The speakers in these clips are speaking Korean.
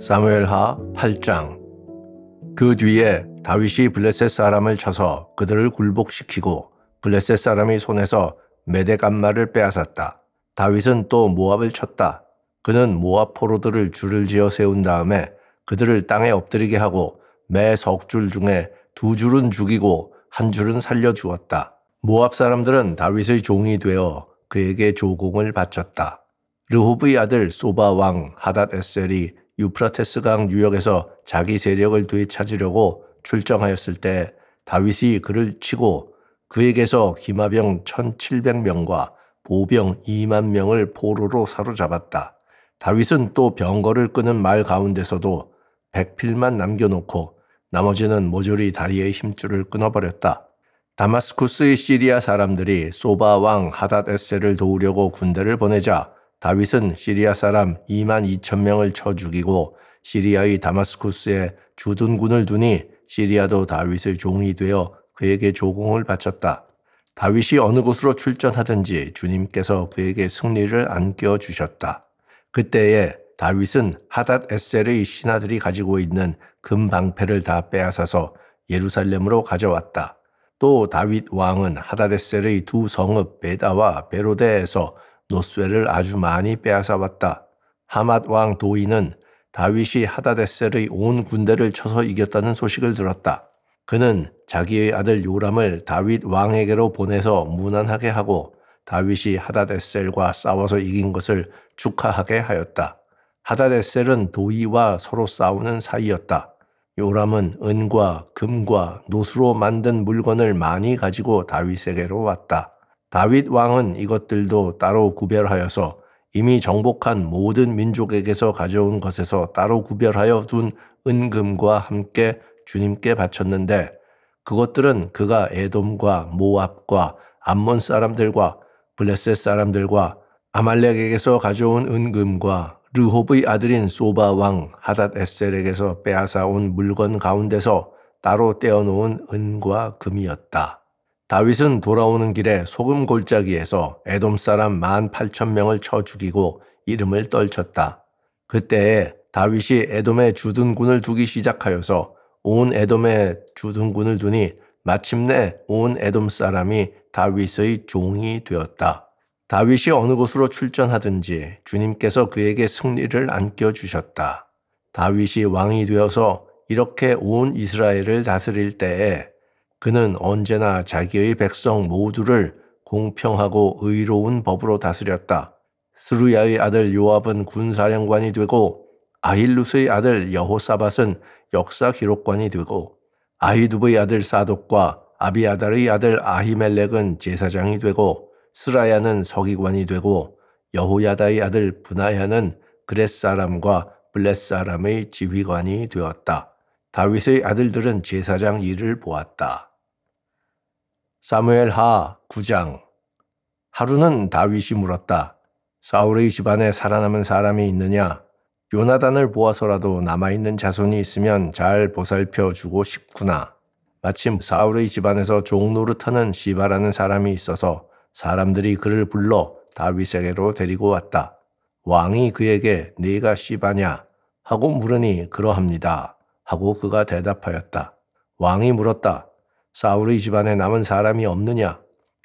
사무엘하 8장 그 뒤에 다윗이 블레셋 사람을 쳐서 그들을 굴복시키고 블레셋 사람이 손에서 메대간마를 빼앗았다. 다윗은 또 모압을 쳤다. 그는 모압 포로들을 줄을 지어 세운 다음에 그들을 땅에 엎드리게 하고 매 석 줄 중에 두 줄은 죽이고 한 줄은 살려 주었다. 모압 사람들은 다윗의 종이 되어 그에게 조공을 바쳤다. 르호브의 아들 소바 왕 하닷 에셀이 유프라테스강 유역에서 자기 세력을 되찾으려고 출정하였을 때 다윗이 그를 치고 그에게서 기마병 1700명과 보병 2만 명을 포로로 사로잡았다. 다윗은 또 병거를 끄는 말 가운데서도 100필만 남겨놓고 나머지는 모조리 다리의 힘줄을 끊어버렸다. 다마스쿠스의 시리아 사람들이 소바 왕 하닷 에셀을 도우려고 군대를 보내자 다윗은 시리아 사람 2만 2천 명을 쳐 죽이고 시리아의 다마스쿠스에 주둔군을 두니 시리아도 다윗의 종이 되어 그에게 조공을 바쳤다. 다윗이 어느 곳으로 출전하든지 주님께서 그에게 승리를 안겨 주셨다. 그때에 다윗은 하닷 에셀의 신하들이 가지고 있는 금 방패를 다 빼앗아서 예루살렘으로 가져왔다. 또 다윗 왕은 하닷에셀의두 성읍 베다와 베로데에서 노쇠를 스 아주 많이 빼앗아 왔다. 하맛 왕 도인은 다윗이 하다데셀의 온 군대를 쳐서 이겼다는 소식을 들었다. 그는 자기의 아들 요람을 다윗 왕에게로 보내서 무난하게 하고 다윗이 하다데셀과 싸워서 이긴 것을 축하하게 하였다. 하다데셀은 도이와 서로 싸우는 사이였다. 요람은 은과 금과 노수로 만든 물건을 많이 가지고 다윗에게로 왔다. 다윗 왕은 이것들도 따로 구별하여서 이미 정복한 모든 민족에게서 가져온 것에서 따로 구별하여 둔 은금과 함께 주님께 바쳤는데 그것들은 그가 에돔과 모압과 암몬 사람들과 블레셋 사람들과 아말렉에게서 가져온 은금과 르홉의 아들인 소바 왕 하닷 에셀에게서 빼앗아 온 물건 가운데서 따로 떼어놓은 은과 금이었다. 다윗은 돌아오는 길에 소금 골짜기에서 에돔 사람 만 팔천 명을 쳐 죽이고 이름을 떨쳤다. 그때에 다윗이 에돔에 주둔군을 두기 시작하여서 온 에돔에 주둔군을 두니 마침내 온 에돔 사람이 다윗의 종이 되었다. 다윗이 어느 곳으로 출전하든지 주님께서 그에게 승리를 안겨 주셨다. 다윗이 왕이 되어서 이렇게 온 이스라엘을 다스릴 때에 그는 언제나 자기의 백성 모두를 공평하고 의로운 법으로 다스렸다. 스루야의 아들 요압은 군사령관이 되고 아힐루스의 아들 여호사밧은 역사 기록관이 되고 아이두브의 아들 사독과 아비아달의 아들 아히멜렉은 제사장이 되고 스라야는 서기관이 되고 여호야다의 아들 분하야는 그렛 사람과 블렛 사람의 지휘관이 되었다. 다윗의 아들들은 제사장 일을 보았다. 사무엘 하 9장 하루는 다윗이 물었다. 사울의 집안에 살아남은 사람이 있느냐? 요나단을 보아서라도 남아있는 자손이 있으면 잘 보살펴 주고 싶구나. 마침 사울의 집안에서 종노릇하는 시바라는 사람이 있어서 사람들이 그를 불러 다윗에게로 데리고 왔다. 왕이 그에게 네가 시바냐 하고 물으니 그러합니다. 하고 그가 대답하였다. 왕이 물었다. 사울의 집안에 남은 사람이 없느냐?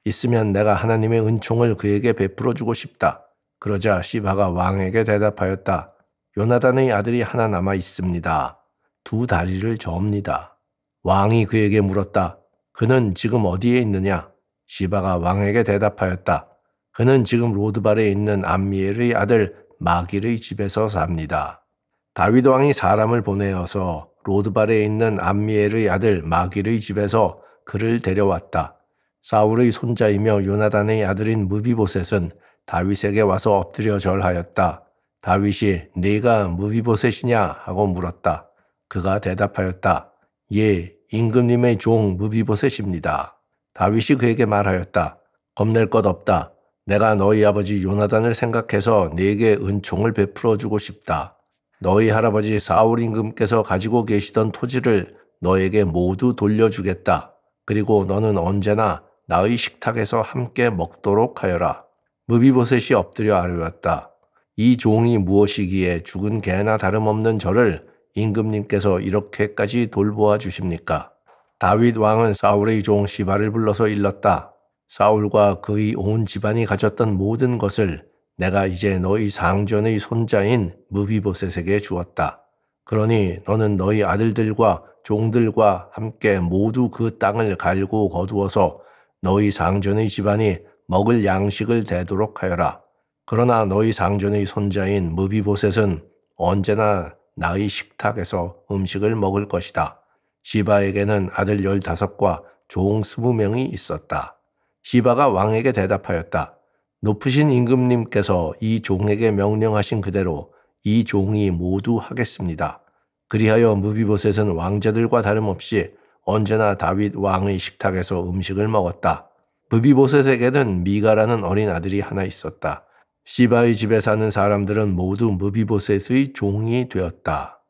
있으면 내가 하나님의 은총을 그에게 베풀어 주고 싶다. 그러자 시바가 왕에게 대답하였다. 요나단의 아들이 하나 남아 있습니다. 두 다리를 접니다 왕이 그에게 물었다. 그는 지금 어디에 있느냐? 시바가 왕에게 대답하였다. 그는 지금 로드발에 있는 암미엘의 아들 마길의 집에서 삽니다. 다윗 왕이 사람을 보내어서 로드발에 있는 암미엘의 아들 마길의 집에서 그를 데려왔다. 사울의 손자이며 요나단의 아들인 무비보셋은 다윗에게 와서 엎드려 절하였다. 다윗이 네가 무비보셋이냐 하고 물었다. 그가 대답하였다. 예, 임금님의 종 무비보셋입니다. 다윗이 그에게 말하였다. 겁낼 것 없다. 내가 너희 아버지 요나단을 생각해서 네게 은총을 베풀어 주고 싶다. 너희 할아버지 사울 임금께서 가지고 계시던 토지를 너에게 모두 돌려주겠다. 그리고 너는 언제나 나의 식탁에서 함께 먹도록 하여라. 무비보셋이 엎드려 아뢰었다. 이 종이 무엇이기에 죽은 개나 다름없는 저를 임금님께서 이렇게까지 돌보아 주십니까? 다윗 왕은 사울의 종 시바를 불러서 일렀다. 사울과 그의 온 집안이 가졌던 모든 것을 내가 이제 너희 상전의 손자인 무비보셋에게 주었다. 그러니 너는 너희 아들들과 종들과 함께 모두 그 땅을 갈고 거두어서 너희 상전의 집안이 먹을 양식을 대도록 하여라. 그러나 너희 상전의 손자인 무비보셋은 언제나 나의 식탁에서 음식을 먹을 것이다. 시바에게는 아들 열다섯과 종 스무 명이 있었다. 시바가 왕에게 대답하였다. 높으신 임금님께서 이 종에게 명령하신 그대로 이 종이 모두 하겠습니다. 그리하여 무비보셋은 왕자들과 다름없이 언제나 다윗 왕의 식탁에서 음식을 먹었다. 무비보셋에게는 미가라는 어린 아들이 하나 있었다. 시바의 집에 사는 사람들은 모두 무비보셋의 종이 되었다.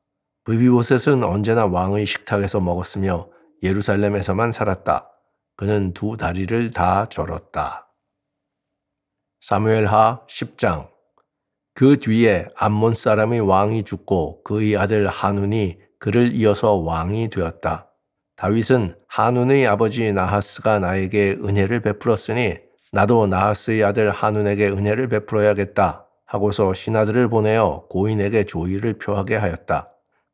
무비보셋은 언제나 왕의 식탁에서 먹었으며 예루살렘에서만 살았다. 그는 두 다리를 다 절었다. 사무엘하 10장 그 뒤에 암몬 사람의 왕이 죽고 그의 아들 한운이 그를 이어서 왕이 되었다. 다윗은 한운의 아버지 나하스가 나에게 은혜를 베풀었으니 나도 나하스의 아들 한운에게 은혜를 베풀어야겠다 하고서 신하들을 보내어 고인에게 조의를 표하게 하였다.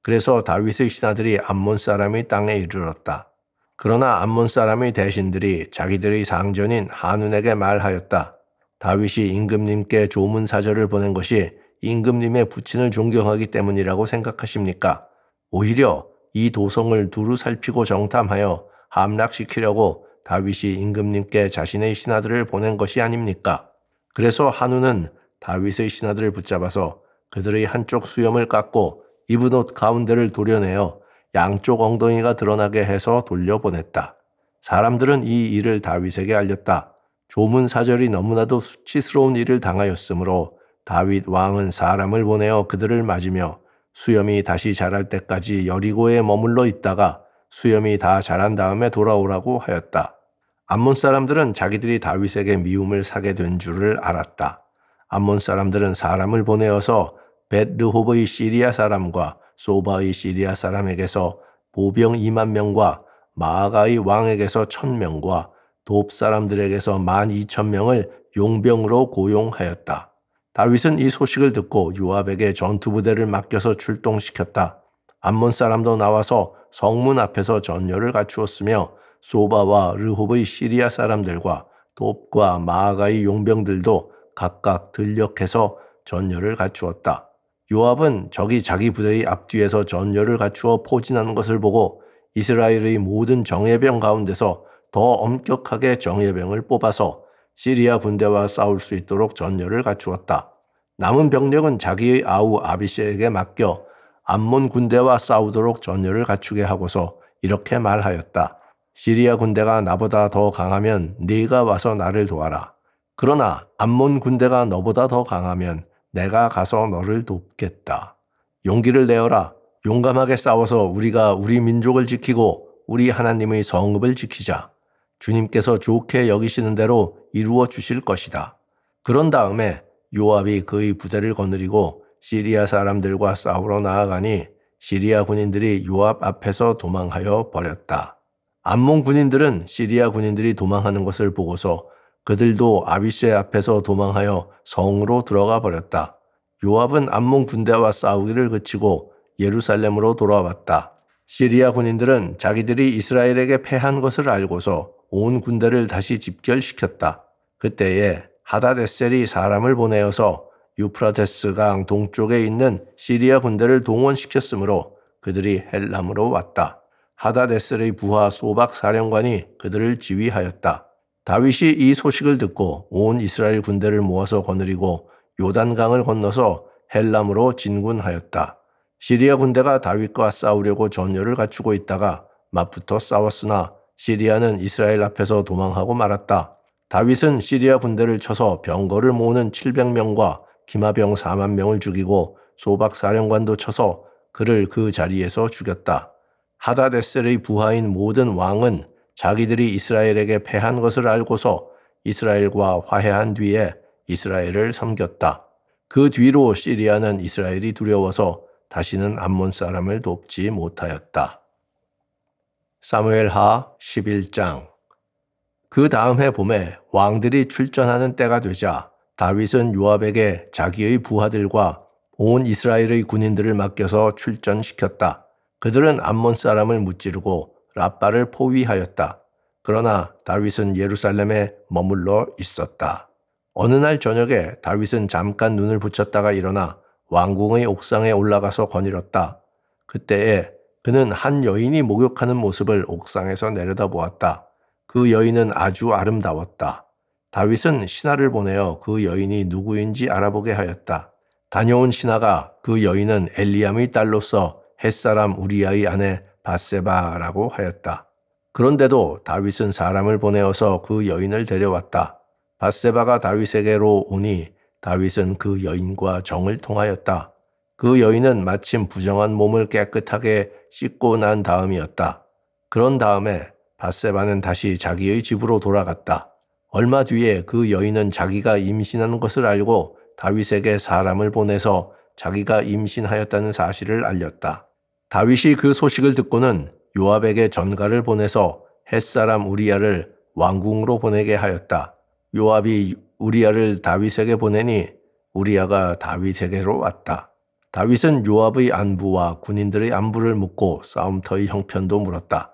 그래서 다윗의 신하들이 암몬 사람의 땅에 이르렀다. 그러나 암몬 사람의 대신들이 자기들의 상전인 한운에게 말하였다. 다윗이 임금님께 조문 사절을 보낸 것이 임금님의 부친을 존경하기 때문이라고 생각하십니까? 오히려 이 도성을 두루 살피고 정탐하여 함락시키려고 다윗이 임금님께 자신의 신하들을 보낸 것이 아닙니까? 그래서 한우는 다윗의 신하들을 붙잡아서 그들의 한쪽 수염을 깎고 입은 옷 가운데를 도려내어 양쪽 엉덩이가 드러나게 해서 돌려보냈다. 사람들은 이 일을 다윗에게 알렸다. 조문 사절이 너무나도 수치스러운 일을 당하였으므로 다윗 왕은 사람을 보내어 그들을 맞으며 수염이 다시 자랄 때까지 여리고에 머물러 있다가 수염이 다 자란 다음에 돌아오라고 하였다. 암몬 사람들은 자기들이 다윗에게 미움을 사게 된 줄을 알았다. 암몬 사람들은 사람을 보내어서 벳르홉의 시리아 사람과 소바의 시리아 사람에게서 보병 2만 명과 마아가의 왕에게서 1000명과 돕 사람들에게서 만 이천 명을 용병으로 고용하였다. 다윗은 이 소식을 듣고 요압에게 전투 부대를 맡겨서 출동시켰다. 암몬 사람도 나와서 성문 앞에서 전열을 갖추었으며 소바와 르홉의 시리아 사람들과 돕과 마아가의 용병들도 각각 들녘해서 전열을 갖추었다. 요압은 적이 자기 부대의 앞뒤에서 전열을 갖추어 포진하는 것을 보고 이스라엘의 모든 정예병 가운데서 더 엄격하게 정예병을 뽑아서 시리아 군대와 싸울 수 있도록 전열을 갖추었다. 남은 병력은 자기 의 아우 아비시에게 맡겨 암몬 군대와 싸우도록 전열을 갖추게 하고서 이렇게 말하였다. 시리아 군대가 나보다 더 강하면 네가 와서 나를 도와라. 그러나 암몬 군대가 너보다 더 강하면 내가 가서 너를 돕겠다. 용기를 내어라. 용감하게 싸워서 우리가 우리 민족을 지키고 우리 하나님의 성읍을 지키자. 주님께서 좋게 여기시는 대로 이루어 주실 것이다. 그런 다음에 요압이 그의 부대를 거느리고 시리아 사람들과 싸우러 나아가니 시리아 군인들이 요압 앞에서 도망하여 버렸다. 암몽 군인들은 시리아 군인들이 도망하는 것을 보고서 그들도 아비스의 앞에서 도망하여 성으로 들어가 버렸다. 요압은 암몽 군대와 싸우기를 그치고 예루살렘으로 돌아왔다. 시리아 군인들은 자기들이 이스라엘에게 패한 것을 알고서 온 군대를 다시 집결시켰다. 그때에 하다데셀이 사람을 보내어서 유프라테스강 동쪽에 있는 시리아 군대를 동원시켰으므로 그들이 헬람으로 왔다. 하다데셀의 부하 소박 사령관이 그들을 지휘하였다. 다윗이 이 소식을 듣고 온 이스라엘 군대를 모아서 거느리고 요단강을 건너서 헬람으로 진군하였다. 시리아 군대가 다윗과 싸우려고 전열을 갖추고 있다가 맞붙어 싸웠으나 시리아는 이스라엘 앞에서 도망하고 말았다. 다윗은 시리아 군대를 쳐서 병거를 모으는 700명과 기마병 4만 명을 죽이고 소박 사령관도 쳐서 그를 그 자리에서 죽였다. 하다데셀의 부하인 모든 왕은 자기들이 이스라엘에게 패한 것을 알고서 이스라엘과 화해한 뒤에 이스라엘을 섬겼다. 그 뒤로 시리아는 이스라엘이 두려워서 다시는 암몬 사람을 돕지 못하였다. 사무엘하 11장 그 다음 해 봄에 왕들이 출전하는 때가 되자 다윗은 요압에게 자기의 부하들과 온 이스라엘의 군인들을 맡겨서 출전시켰다. 그들은 암몬 사람을 무찌르고 라빠를 포위하였다. 그러나 다윗은 예루살렘에 머물러 있었다. 어느 날 저녁에 다윗은 잠깐 눈을 붙였다가 일어나 왕궁의 옥상에 올라가서 거닐었다. 그때에 그는 한 여인이 목욕하는 모습을 옥상에서 내려다보았다. 그 여인은 아주 아름다웠다. 다윗은 신하를 보내어 그 여인이 누구인지 알아보게 하였다. 다녀온 신하가 그 여인은 엘리암의 딸로서 햇사람 우리아의 아내 바세바라고 하였다. 그런데도 다윗은 사람을 보내어서 그 여인을 데려왔다. 바세바가 다윗에게로 오니 다윗은 그 여인과 정을 통하였다. 그 여인은 마침 부정한 몸을 깨끗하게 씻고 난 다음이었다. 그런 다음에 바세바는 다시 자기의 집으로 돌아갔다. 얼마 뒤에 그 여인은 자기가 임신한 것을 알고 다윗에게 사람을 보내서 자기가 임신하였다는 사실을 알렸다. 다윗이 그 소식을 듣고는 요압에게 전가를 보내서 햇사람 우리아를 왕궁으로 보내게 하였다. 요압이 우리아를 다윗에게 보내니 우리아가 다윗에게로 왔다. 다윗은 요압의 안부와 군인들의 안부를 묻고 싸움터의 형편도 물었다.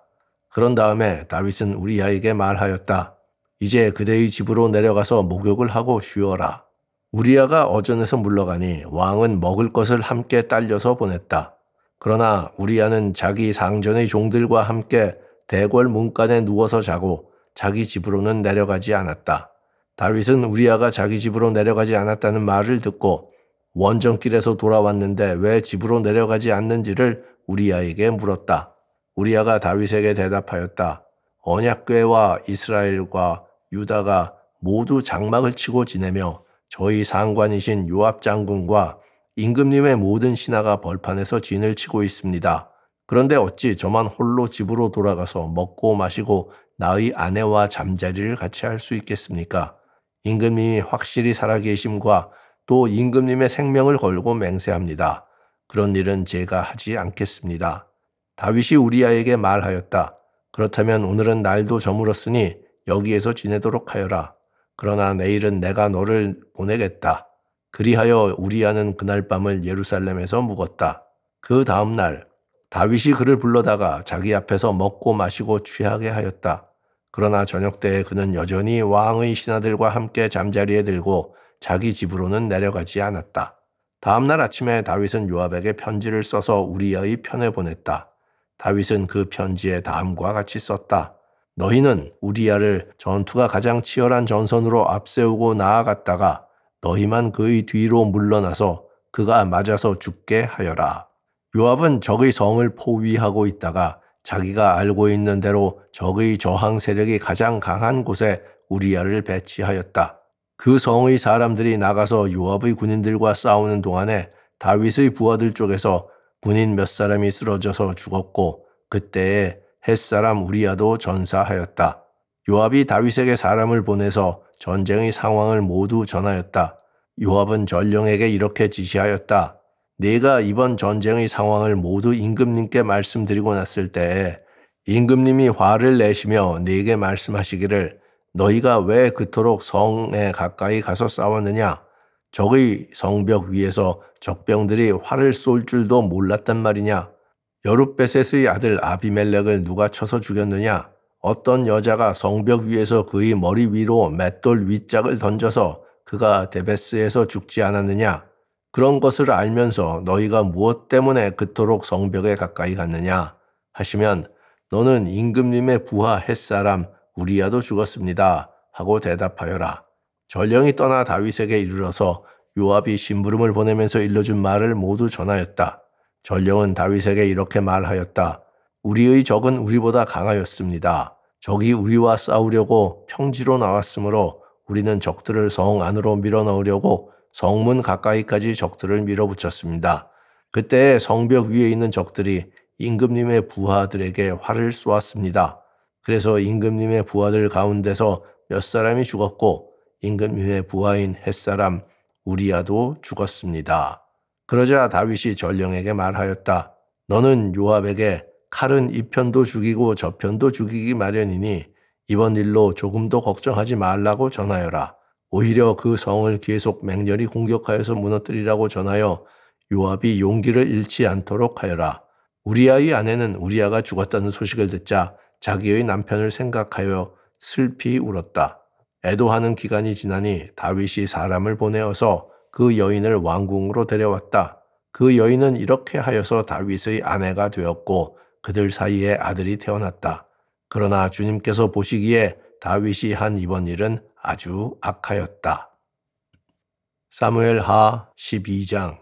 그런 다음에 다윗은 우리아에게 말하였다. 이제 그대의 집으로 내려가서 목욕을 하고 쉬어라. 우리아가 어전에서 물러가니 왕은 먹을 것을 함께 딸려서 보냈다. 그러나 우리아는 자기 상전의 종들과 함께 대궐 문간에 누워서 자고 자기 집으로는 내려가지 않았다. 다윗은 우리아가 자기 집으로 내려가지 않았다는 말을 듣고 원정길에서 돌아왔는데 왜 집으로 내려가지 않는지를 우리아에게 물었다. 우리아가 다윗에게 대답하였다. 언약궤와 이스라엘과 유다가 모두 장막을 치고 지내며 저희 상관이신 요압 장군과 임금님의 모든 신하가 벌판에서 진을 치고 있습니다. 그런데 어찌 저만 홀로 집으로 돌아가서 먹고 마시고 나의 아내와 잠자리를 같이 할 수 있겠습니까? 임금님이 확실히 살아계심과 또 임금님의 생명을 걸고 맹세합니다. 그런 일은 제가 하지 않겠습니다. 다윗이 우리아에게 말하였다. 그렇다면 오늘은 날도 저물었으니 여기에서 지내도록 하여라. 그러나 내일은 내가 너를 보내겠다. 그리하여 우리아는 그날 밤을 예루살렘에서 묵었다. 그 다음 날 다윗이 그를 불러다가 자기 앞에서 먹고 마시고 취하게 하였다. 그러나 저녁 때에 그는 여전히 왕의 신하들과 함께 잠자리에 들고 자기 집으로는 내려가지 않았다. 다음날 아침에 다윗은 요압에게 편지를 써서 우리의 편에 보냈다. 다윗은 그 편지에 다음과 같이 썼다. 너희는 우리야를 전투가 가장 치열한 전선으로 앞세우고 나아갔다가 너희만 그의 뒤로 물러나서 그가 맞아서 죽게 하여라. 요압은 적의 성을 포위하고 있다가 자기가 알고 있는 대로 적의 저항 세력이 가장 강한 곳에 우리야를 배치하였다. 그 성의 사람들이 나가서 요압의 군인들과 싸우는 동안에 다윗의 부하들 쪽에서 군인 몇 사람이 쓰러져서 죽었고 그때에 햇사람 우리아도 전사하였다. 요압이 다윗에게 사람을 보내서 전쟁의 상황을 모두 전하였다. 요압은 전령에게 이렇게 지시하였다. 내가 이번 전쟁의 상황을 모두 임금님께 말씀드리고 났을 때에 임금님이 화를 내시며 네게 말씀하시기를 너희가 왜 그토록 성에 가까이 가서 싸웠느냐? 적의 성벽 위에서 적병들이 활을 쏠 줄도 몰랐단 말이냐? 여룻베셋의 아들 아비멜렉을 누가 쳐서 죽였느냐? 어떤 여자가 성벽 위에서 그의 머리 위로 맷돌 윗짝을 던져서 그가 데베스에서 죽지 않았느냐? 그런 것을 알면서 너희가 무엇 때문에 그토록 성벽에 가까이 갔느냐? 하시면 너는 임금님의 부하 햇사람 우리야도 죽었습니다. 하고 대답하여라. 전령이 떠나 다윗에게 이르러서 요압이 심부름을 보내면서 일러준 말을 모두 전하였다. 전령은 다윗에게 이렇게 말하였다. 우리의 적은 우리보다 강하였습니다. 적이 우리와 싸우려고 평지로 나왔으므로 우리는 적들을 성 안으로 밀어넣으려고 성문 가까이까지 적들을 밀어붙였습니다. 그때 성벽 위에 있는 적들이 임금님의 부하들에게 활을 쏘았습니다. 그래서 임금님의 부하들 가운데서 몇 사람이 죽었고 임금님의 부하인 햇사람 우리아도 죽었습니다. 그러자 다윗이 전령에게 말하였다. 너는 요압에게 칼은 이 편도 죽이고 저 편도 죽이기 마련이니 이번 일로 조금도 걱정하지 말라고 전하여라. 오히려 그 성을 계속 맹렬히 공격하여서 무너뜨리라고 전하여 요압이 용기를 잃지 않도록 하여라. 우리아의 아내는 우리아가 죽었다는 소식을 듣자 자기의 남편을 생각하여 슬피 울었다. 애도하는 기간이 지나니 다윗이 사람을 보내어서 그 여인을 왕궁으로 데려왔다. 그 여인은 이렇게 하여서 다윗의 아내가 되었고 그들 사이에 아들이 태어났다. 그러나 주님께서 보시기에 다윗이 한 이번 일은 아주 악하였다. 사무엘 하 12장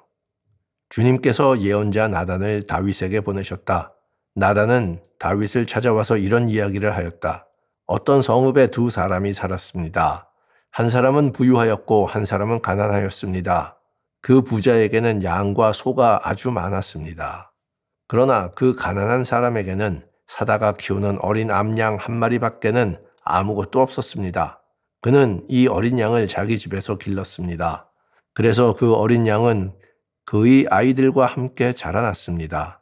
주님께서 예언자 나단을 다윗에게 보내셨다. 나단은 다윗을 찾아와서 이런 이야기를 하였다. 어떤 성읍에 두 사람이 살았습니다. 한 사람은 부유하였고 한 사람은 가난하였습니다. 그 부자에게는 양과 소가 아주 많았습니다. 그러나 그 가난한 사람에게는 사다가 키우는 어린 암양 한 마리밖에는 아무것도 없었습니다. 그는 이 어린 양을 자기 집에서 길렀습니다. 그래서 그 어린 양은 그의 아이들과 함께 자라났습니다.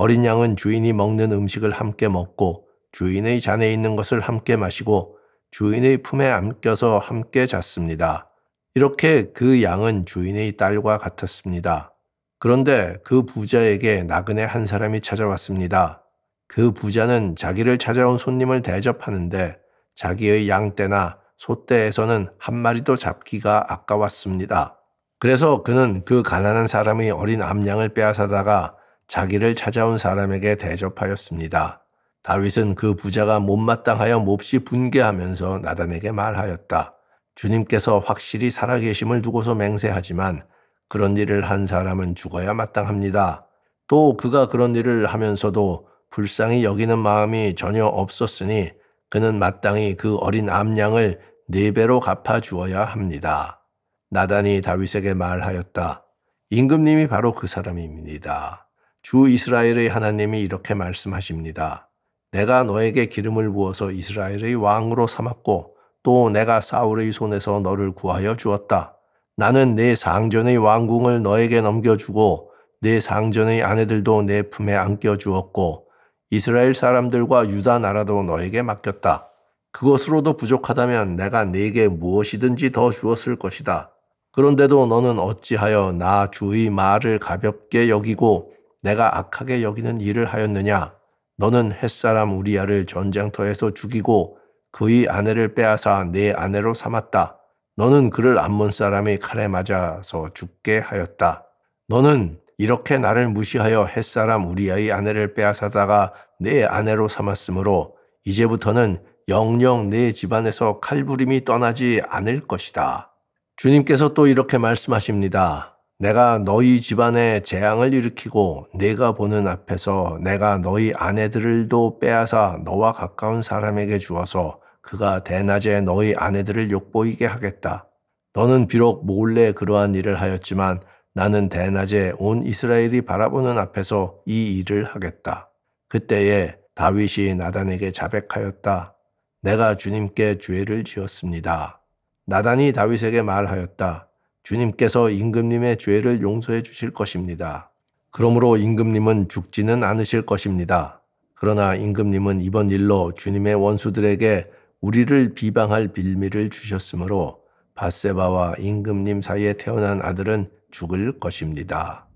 어린 양은 주인이 먹는 음식을 함께 먹고 주인의 잔에 있는 것을 함께 마시고 주인의 품에 안겨서 함께 잤습니다. 이렇게 그 양은 주인의 딸과 같았습니다. 그런데 그 부자에게 나그네 한 사람이 찾아왔습니다. 그 부자는 자기를 찾아온 손님을 대접하는데 자기의 양떼나 소떼에서는 한 마리도 잡기가 아까웠습니다. 그래서 그는 그 가난한 사람의 어린 암양을 빼앗아다가 자기를 찾아온 사람에게 대접하였습니다. 다윗은 그 부자가 못마땅하여 몹시 분개하면서 나단에게 말하였다. 주님께서 확실히 살아계심을 두고서 맹세하지만 그런 일을 한 사람은 죽어야 마땅합니다. 또 그가 그런 일을 하면서도 불쌍히 여기는 마음이 전혀 없었으니 그는 마땅히 그 어린 암양을 네 배로 갚아 주어야 합니다. 나단이 다윗에게 말하였다. 임금님이 바로 그 사람입니다. 주 이스라엘의 하나님이 이렇게 말씀하십니다. 내가 너에게 기름을 부어서 이스라엘의 왕으로 삼았고 또 내가 사울의 손에서 너를 구하여 주었다. 나는 내 상전의 왕궁을 너에게 넘겨주고 내 상전의 아내들도 내 품에 안겨 주었고 이스라엘 사람들과 유다 나라도 너에게 맡겼다. 그것으로도 부족하다면 내가 네게 무엇이든지 더 주었을 것이다. 그런데도 너는 어찌하여 나 주의 말을 가볍게 여기고 내가 악하게 여기는 일을 하였느냐? 너는 햇사람 우리아를 전쟁터에서 죽이고 그의 아내를 빼앗아 내 아내로 삼았다. 너는 그를 안몬사람이 칼에 맞아서 죽게 하였다. 너는 이렇게 나를 무시하여 햇사람 우리아의 아내를 빼앗아다가 내 아내로 삼았으므로 이제부터는 영영 내 집안에서 칼부림이 떠나지 않을 것이다. 주님께서 또 이렇게 말씀하십니다. 내가 너희 집안에 재앙을 일으키고 내가 보는 앞에서 내가 너희 아내들도 빼앗아 너와 가까운 사람에게 주어서 그가 대낮에 너희 아내들을 욕보이게 하겠다. 너는 비록 몰래 그러한 일을 하였지만 나는 대낮에 온 이스라엘이 바라보는 앞에서 이 일을 하겠다. 그때에 다윗이 나단에게 자백하였다. 내가 주님께 죄를 지었습니다. 나단이 다윗에게 말하였다. 주님께서 임금님의 죄를 용서해 주실 것입니다. 그러므로 임금님은 죽지는 않으실 것입니다. 그러나 임금님은 이번 일로 주님의 원수들에게 우리를 비방할 빌미를 주셨으므로 바세바와 임금님 사이에 태어난 아들은 죽을 것입니다.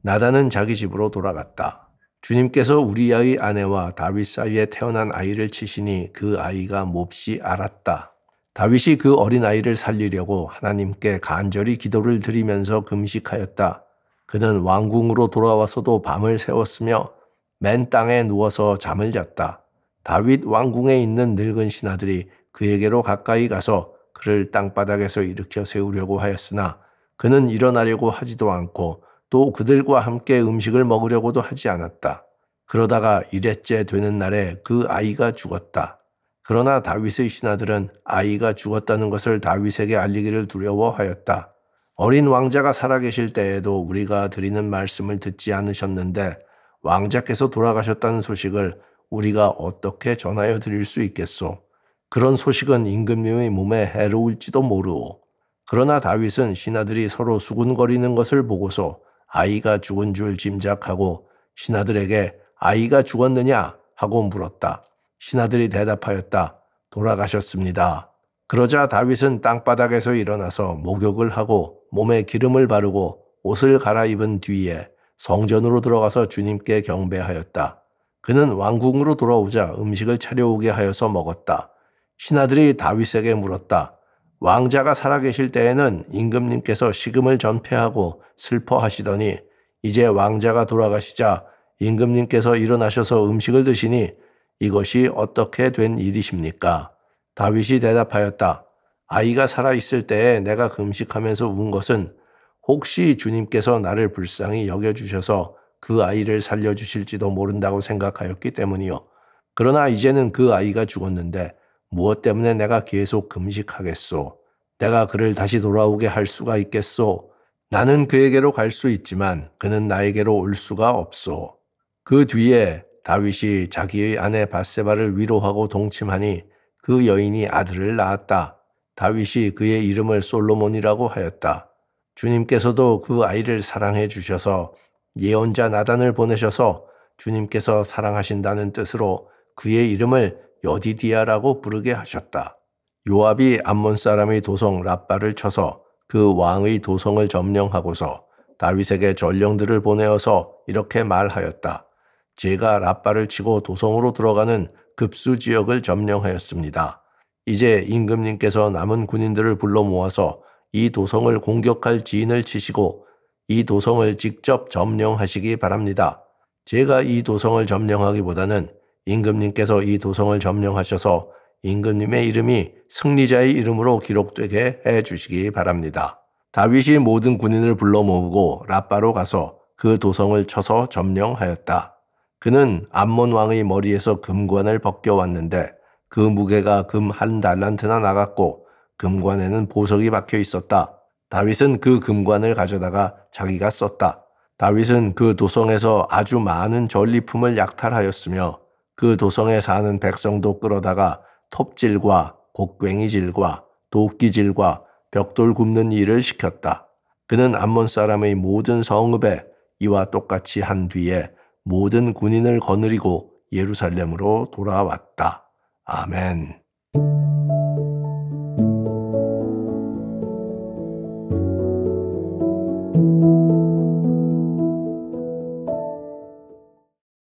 나단은 자기 집으로 돌아갔다. 주님께서 우리의 아 아내와 다윗 사이에 태어난 아이를 치시니 그 아이가 몹시 알았다. 다윗이 그 어린 아이를 살리려고 하나님께 간절히 기도를 드리면서 금식하였다. 그는 왕궁으로 돌아와서도 밤을 세웠으며맨 땅에 누워서 잠을 잤다. 다윗 왕궁에 있는 늙은 신하들이 그에게로 가까이 가서 그를 땅바닥에서 일으켜 세우려고 하였으나 그는 일어나려고 하지도 않고 또 그들과 함께 음식을 먹으려고도 하지 않았다. 그러다가 이해째 되는 날에 그 아이가 죽었다. 그러나 다윗의 신하들은 아이가 죽었다는 것을 다윗에게 알리기를 두려워하였다. 어린 왕자가 살아계실 때에도 우리가 드리는 말씀을 듣지 않으셨는데 왕자께서 돌아가셨다는 소식을 우리가 어떻게 전하여 드릴 수 있겠소? 그런 소식은 임금님의 몸에 해로울지도 모르오. 그러나 다윗은 신하들이 서로 수군거리는 것을 보고서 아이가 죽은 줄 짐작하고 신하들에게 아이가 죽었느냐 하고 물었다. 신하들이 대답하였다. 돌아가셨습니다. 그러자 다윗은 땅바닥에서 일어나서 목욕을 하고 몸에 기름을 바르고 옷을 갈아입은 뒤에 성전으로 들어가서 주님께 경배하였다. 그는 왕궁으로 돌아오자 음식을 차려오게 하여서 먹었다. 신하들이 다윗에게 물었다. 왕자가 살아계실 때에는 임금님께서 식음을 전폐하고 슬퍼하시더니 이제 왕자가 돌아가시자 임금님께서 일어나셔서 음식을 드시니 이것이 어떻게 된 일이십니까? 다윗이 대답하였다. 아이가 살아있을 때에 내가 금식하면서 운 것은 혹시 주님께서 나를 불쌍히 여겨주셔서 그 아이를 살려주실지도 모른다고 생각하였기 때문이요. 그러나 이제는 그 아이가 죽었는데 무엇 때문에 내가 계속 금식하겠소? 내가 그를 다시 돌아오게 할 수가 있겠소? 나는 그에게로 갈 수 있지만 그는 나에게로 올 수가 없소. 그 뒤에 다윗이 자기의 아내 바세바를 위로하고 동침하니 그 여인이 아들을 낳았다. 다윗이 그의 이름을 솔로몬이라고 하였다. 주님께서도 그 아이를 사랑해 주셔서 예언자 나단을 보내셔서 주님께서 사랑하신다는 뜻으로 그의 이름을 여디디아라고 부르게 하셨다. 요압이 암몬 사람의 도성 라빠를 쳐서 그 왕의 도성을 점령하고서 다윗에게 전령들을 보내어서 이렇게 말하였다. 제가 라빠를 치고 도성으로 들어가는 급수 지역을 점령하였습니다. 이제 임금님께서 남은 군인들을 불러 모아서 이 도성을 공격할 지인을 치시고 이 도성을 직접 점령하시기 바랍니다. 제가 이 도성을 점령하기보다는 임금님께서 이 도성을 점령하셔서 임금님의 이름이 승리자의 이름으로 기록되게 해 주시기 바랍니다. 다윗이 모든 군인을 불러 모으고 라빠로 가서 그 도성을 쳐서 점령하였다. 그는 암몬 왕의 머리에서 금관을 벗겨왔는데 그 무게가 금 한 달란트나 나갔고 금관에는 보석이 박혀 있었다. 다윗은 그 금관을 가져다가 자기가 썼다. 다윗은 그 도성에서 아주 많은 전리품을 약탈하였으며 그 도성에 사는 백성도 끌어다가 톱질과 곡괭이질과 도끼질과 벽돌 굽는 일을 시켰다. 그는 암몬 사람의 모든 성읍에 이와 똑같이 한 뒤에 모든 군인을 거느리고 예루살렘으로 돌아왔다. 아멘.